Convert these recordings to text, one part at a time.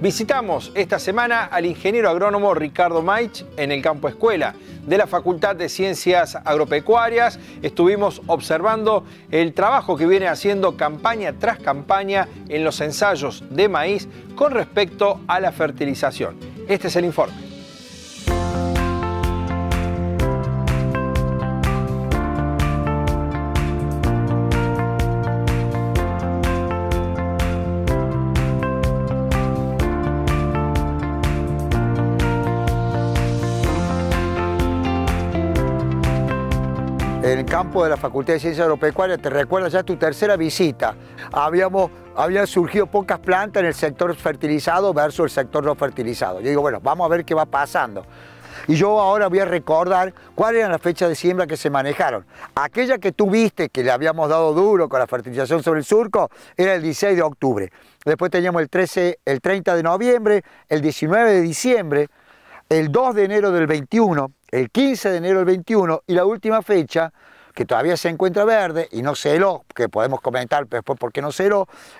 Visitamos esta semana al ingeniero agrónomo Ricardo Maich en el campo escuela de la Facultad de Ciencias Agropecuarias. Estuvimos observando el trabajo que viene haciendo campaña tras campaña en los ensayos de maíz con respecto a la fertilización. Este es el informe. en el campo de la Facultad de Ciencias Agropecuarias, te recuerdas ya tu tercera visita, habíamos, habían surgido pocas plantas en el sector fertilizado versus el sector no fertilizado. Yo digo, bueno, vamos a ver qué va pasando. Y yo ahora voy a recordar cuál era la fecha de siembra que se manejaron. Aquella que tuviste, que le habíamos dado duro con la fertilización sobre el surco, era el 16 de octubre. Después teníamos el, el 30 de noviembre, el 19 de diciembre, el 2 de enero del 21, el 15 de enero del 21 y la última fecha, que todavía se encuentra verde y no se que podemos comentar después por qué no se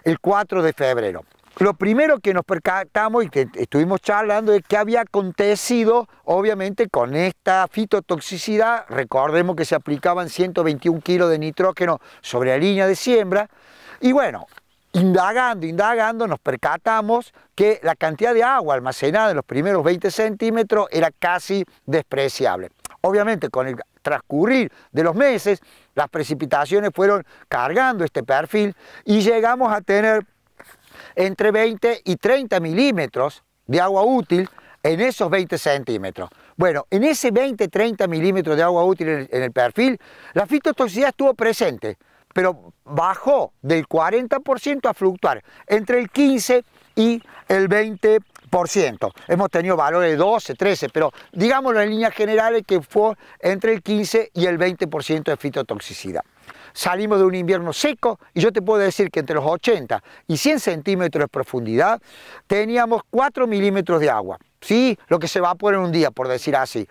el 4 de febrero. Lo primero que nos percatamos y que estuvimos charlando es que había acontecido, obviamente, con esta fitotoxicidad. Recordemos que se aplicaban 121 kilos de nitrógeno sobre la línea de siembra. Y bueno, indagando, indagando, nos percatamos que la cantidad de agua almacenada en los primeros 20 centímetros era casi despreciable. Obviamente, con el transcurrir de los meses, las precipitaciones fueron cargando este perfil y llegamos a tener entre 20 y 30 milímetros de agua útil en esos 20 centímetros. Bueno, en ese 20-30 milímetros de agua útil en el perfil, la fitotoxicidad estuvo presente pero bajó del 40% a fluctuar entre el 15 y el 20%. Hemos tenido valores de 12, 13, pero digamos las líneas generales que fue entre el 15 y el 20% de fitotoxicidad. Salimos de un invierno seco y yo te puedo decir que entre los 80 y 100 centímetros de profundidad teníamos 4 milímetros de agua. ¿sí? Lo que se va a poner un día, por decir así.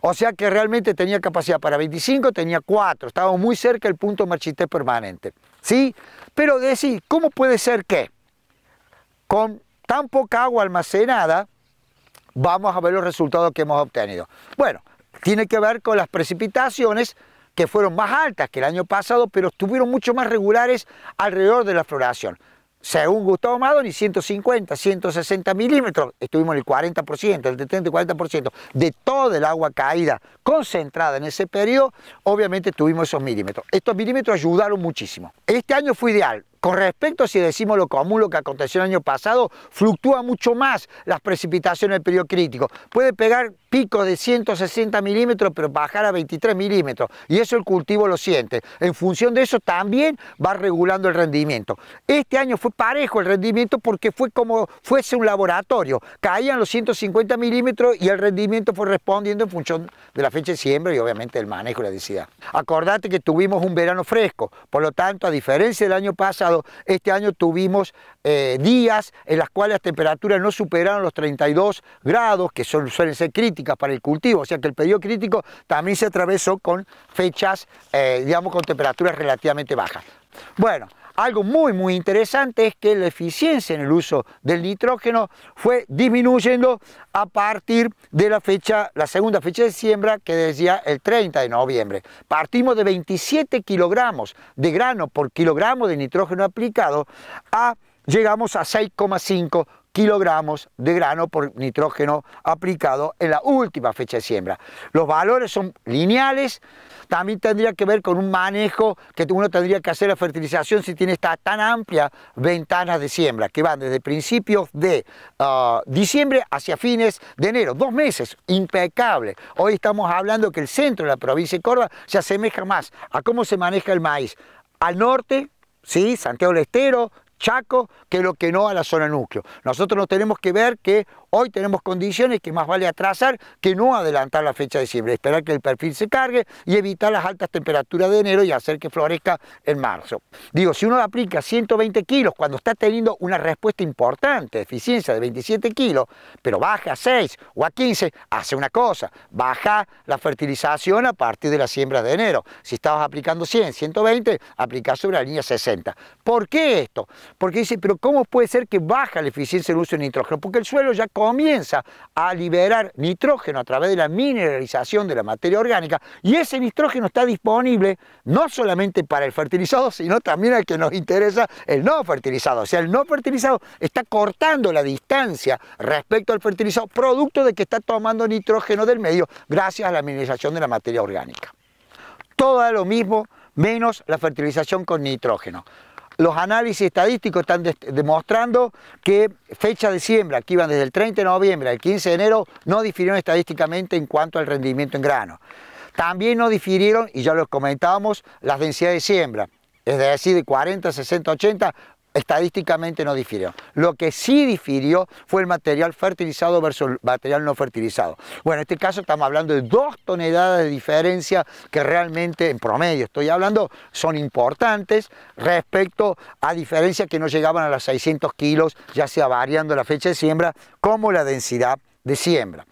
O sea que realmente tenía capacidad para 25, tenía 4, estaba muy cerca del punto marchité permanente. ¿Sí? Pero decir, ¿cómo puede ser que con tan poca agua almacenada vamos a ver los resultados que hemos obtenido? Bueno, tiene que ver con las precipitaciones que fueron más altas que el año pasado, pero estuvieron mucho más regulares alrededor de la floración según Gustavo Madoni, 150, 160 milímetros, estuvimos en el 40%, el 30 y 40% de toda el agua caída concentrada en ese periodo, obviamente tuvimos esos milímetros. Estos milímetros ayudaron muchísimo. Este año fue ideal, con respecto, si decimos lo común, lo que aconteció el año pasado, fluctúa mucho más las precipitaciones en el periodo crítico. Puede pegar picos de 160 milímetros, pero bajar a 23 milímetros. Y eso el cultivo lo siente. En función de eso también va regulando el rendimiento. Este año fue parejo el rendimiento porque fue como fuese un laboratorio. Caían los 150 milímetros y el rendimiento fue respondiendo en función de la fecha de siembra y obviamente el manejo y la densidad. Acordate que tuvimos un verano fresco. Por lo tanto, a diferencia del año pasado, este año tuvimos eh, días en las cuales las temperaturas no superaron los 32 grados, que son, suelen ser críticas para el cultivo, o sea que el periodo crítico también se atravesó con fechas, eh, digamos, con temperaturas relativamente bajas. Bueno, algo muy muy interesante es que la eficiencia en el uso del nitrógeno fue disminuyendo a partir de la fecha, la segunda fecha de siembra que decía el 30 de noviembre. Partimos de 27 kilogramos de grano por kilogramo de nitrógeno aplicado a llegamos a 6,5 kilogramos de grano por nitrógeno aplicado en la última fecha de siembra. Los valores son lineales, también tendría que ver con un manejo que uno tendría que hacer la fertilización si tiene esta tan amplia ventana de siembra, que van desde principios de ah, diciembre hacia fines de enero, dos meses, impecable. Hoy estamos hablando que el centro de la provincia de Córdoba se asemeja más a cómo se maneja el maíz al norte, ¿sí? Santiago del Estero, Chaco que lo que no a la zona núcleo. Nosotros nos tenemos que ver que hoy tenemos condiciones que más vale atrasar que no adelantar la fecha de siembra, esperar que el perfil se cargue y evitar las altas temperaturas de enero y hacer que florezca en marzo. Digo, si uno aplica 120 kilos cuando está teniendo una respuesta importante, eficiencia de 27 kilos, pero baja a 6 o a 15, hace una cosa, baja la fertilización a partir de la siembra de enero. Si estabas aplicando 100, 120, aplica sobre la línea 60. ¿Por qué esto? porque dice, pero ¿cómo puede ser que baja la eficiencia del uso de nitrógeno? Porque el suelo ya comienza a liberar nitrógeno a través de la mineralización de la materia orgánica y ese nitrógeno está disponible no solamente para el fertilizado, sino también al que nos interesa el no fertilizado. O sea, el no fertilizado está cortando la distancia respecto al fertilizado, producto de que está tomando nitrógeno del medio gracias a la mineralización de la materia orgánica. Todo lo mismo menos la fertilización con nitrógeno. Los análisis estadísticos están demostrando que fecha de siembra, que iban desde el 30 de noviembre al 15 de enero, no difirieron estadísticamente en cuanto al rendimiento en grano. También no difirieron, y ya lo comentábamos, las densidades de siembra. Es decir, de 40, 60, 80 estadísticamente no difirió, Lo que sí difirió fue el material fertilizado versus el material no fertilizado. Bueno, en este caso estamos hablando de dos toneladas de diferencia que realmente en promedio estoy hablando son importantes respecto a diferencias que no llegaban a las 600 kilos, ya sea variando la fecha de siembra como la densidad de siembra.